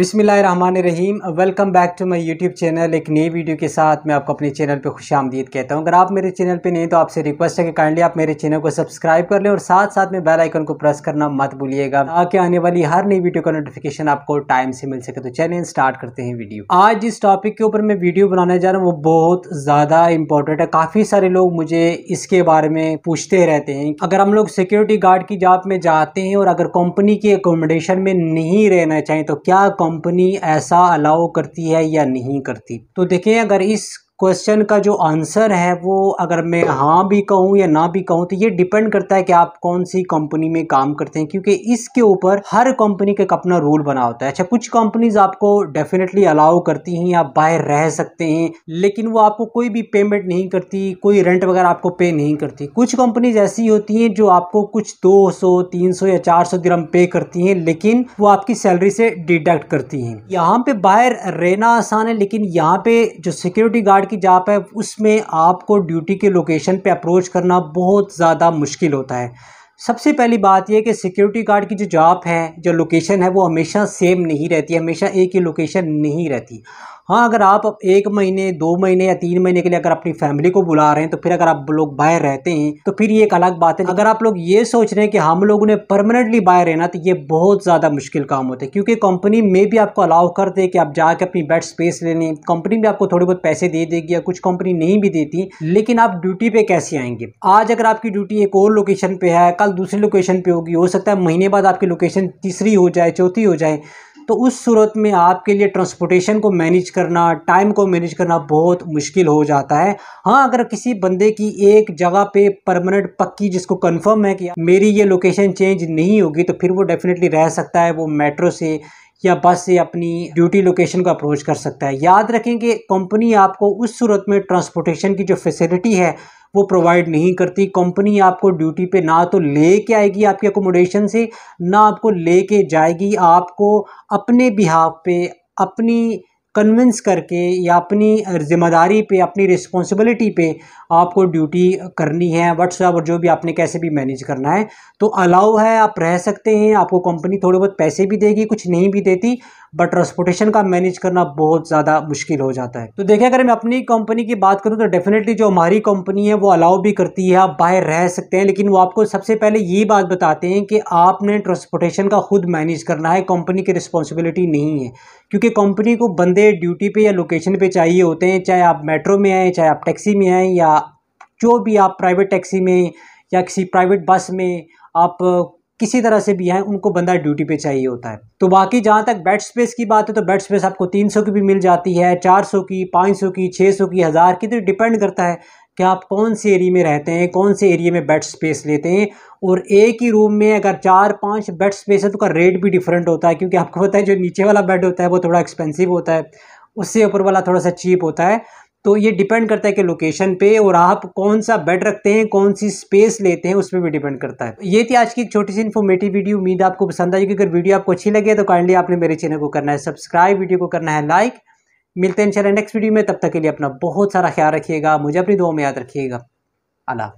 Rahim welcome back to my YouTube channel एक नई video के साथ मैं आपको अपने चैनल पे खुश आमदीद कहता हूँ अगर आप मेरे चैनल पे नहीं तो आपसे रिक्वेस्ट है कि काइंडली आप मेरे चैनल को सब्सक्राइब कर लें और साथ साथ में बेल आइकन को प्रेस करना मत भूलिएगा ताकि आने वाली हर नई वीडियो का नोटिफिकेशन आपको टाइम से मिल सके तो चलिए स्टार्ट करते हैं वीडियो आज जिस टॉपिक के ऊपर मैं वीडियो बनाने जा रहा हूँ वो बहुत ज़्यादा इंपॉर्टेंट है काफ़ी सारे लोग मुझे इसके बारे में पूछते रहते हैं अगर हम लोग सिक्योरिटी गार्ड की जॉब में जाते हैं और अगर कंपनी की एकोमोडेशन में नहीं रहना चाहें तो क्या कंपनी ऐसा अलाउ करती है या नहीं करती तो देखें अगर इस क्वेश्चन का जो आंसर है वो अगर मैं हाँ भी कहूँ या ना भी कहूँ तो ये डिपेंड करता है कि आप कौन सी कंपनी में काम करते हैं क्योंकि इसके ऊपर हर कंपनी का अपना रूल बना होता है अच्छा कुछ कंपनीज आपको डेफिनेटली अलाउ करती हैं आप बाहर रह सकते हैं लेकिन वो आपको कोई भी पेमेंट नहीं करती कोई रेंट वगैरह आपको पे नहीं करती कुछ कंपनीज ऐसी होती हैं जो आपको कुछ दो सौ तीन सौ या चार सौ दिरम पे करती हैं लेकिन वो आपकी सैलरी से डिडक्ट करती हैं यहाँ पे बाहर रहना आसान है लेकिन यहाँ पे जो सिक्योरिटी गार्ड कार्ड की जाप है उसमें आपको ड्यूटी के लोकेशन पे अप्रोच करना बहुत ज़्यादा मुश्किल होता है सबसे पहली बात यह कि सिक्योरिटी गार्ड की जो जॉब है जो लोकेशन है वो हमेशा सेम नहीं रहती हमेशा एक ही लोकेशन नहीं रहती हाँ अगर आप एक महीने दो महीने या तीन महीने के लिए अगर अपनी फैमिली को बुला रहे हैं तो फिर अगर आप लोग बाहर रहते हैं तो फिर ये एक अलग बात है अगर आप लोग ये सोच रहे हैं कि हम लोगों ने परमानेंटली बाहर रहना तो ये बहुत ज़्यादा मुश्किल काम होता है क्योंकि कंपनी में भी आपको अलाउ कर दे कि आप जाके अपनी बेड स्पेस लेने कंपनी भी आपको थोड़े बहुत पैसे दे देगी या कुछ कंपनी नहीं भी देती लेकिन आप ड्यूटी पे कैसे आएंगे आज अगर आपकी ड्यूटी एक और लोकेशन पे है कल दूसरी लोकेशन पे होगी हो सकता है महीने बाद आपकी लोकेशन तीसरी हो जाए चौथी हो जाए तो उस सूरत में आपके लिए ट्रांसपोर्टेशन को मैनेज करना टाइम को मैनेज करना बहुत मुश्किल हो जाता है हाँ अगर किसी बंदे की एक जगह पे परमानेंट पक्की जिसको कंफर्म है कि मेरी ये लोकेशन चेंज नहीं होगी तो फिर वो डेफिनेटली रह सकता है वो मेट्रो से या बस से अपनी ड्यूटी लोकेशन को अप्रोच कर सकता है याद रखें कि कंपनी आपको उस सूरत में ट्रांसपोर्टेशन की जो फैसिलिटी है वो प्रोवाइड नहीं करती कंपनी आपको ड्यूटी पे ना तो ले के आएगी आपके अकोमोडेशन से ना आपको ले के जाएगी आपको अपने बिहाफ़ पे अपनी कन्विंस करके या अपनी ज़िम्मेदारी पे अपनी रिस्पॉन्सिबिलिटी पे आपको ड्यूटी करनी है व्हाट्सएप और जो भी आपने कैसे भी मैनेज करना है तो अलाउ है आप रह सकते हैं आपको कंपनी थोड़े बहुत पैसे भी देगी कुछ नहीं भी देती बट ट्रांसपोर्टेशन का मैनेज करना बहुत ज़्यादा मुश्किल हो जाता है तो देखिए अगर मैं अपनी कंपनी की बात करूँ तो डेफिनेटली जो हमारी कंपनी है वो अलाउ भी करती है आप बाहर रह सकते हैं लेकिन वो आपको सबसे पहले ये बात बताते हैं कि आपने ट्रांसपोर्टेशन का खुद मैनेज करना है कंपनी की रिस्पॉन्सिबिलिटी नहीं है क्योंकि कंपनी को बंदे ड्यूटी पे या लोकेशन पे चाहिए होते हैं चाहे आप मेट्रो में आएँ चाहे आप टैक्सी में आएँ या जो भी आप प्राइवेट टैक्सी में या किसी प्राइवेट बस में आप किसी तरह से भी हैं उनको बंदा ड्यूटी पे चाहिए होता है तो बाकी जहाँ तक बेड स्पेस की बात है तो बेड स्पेस आपको 300 की भी मिल जाती है 400 की 500 की 600 की हज़ार की तो डिपेंड करता है कि आप कौन से एरिए में रहते हैं कौन से एरिए में बेड स्पेस लेते हैं और एक ही रूम में अगर चार पाँच बेड स्पेस है तो उसका रेट भी डिफरेंट होता है क्योंकि आपको पता है जो नीचे वाला बेड होता है वो थोड़ा एक्सपेंसिव होता है उससे ऊपर वाला थोड़ा सा चीप होता है तो ये डिपेंड करता है कि लोकेशन पे और आप कौन सा बेड रखते हैं कौन सी स्पेस लेते हैं उस पर भी डिपेंड करता है ये थी आज की एक छोटी सी इन्फॉर्मेटिव वीडियो उम्मीद आपको पसंद आई क्योंकि अगर वीडियो आपको अच्छी लगे तो काइंडली आपने मेरे चैनल को करना है सब्सक्राइब वीडियो को करना है लाइक मिलते हैं इंशाल्लाह नेक्स्ट वीडियो में तब तक के लिए अपना बहुत सारा ख्याल रखिएगा मुझे अपनी दुआ में याद रखिएगा अल्लाह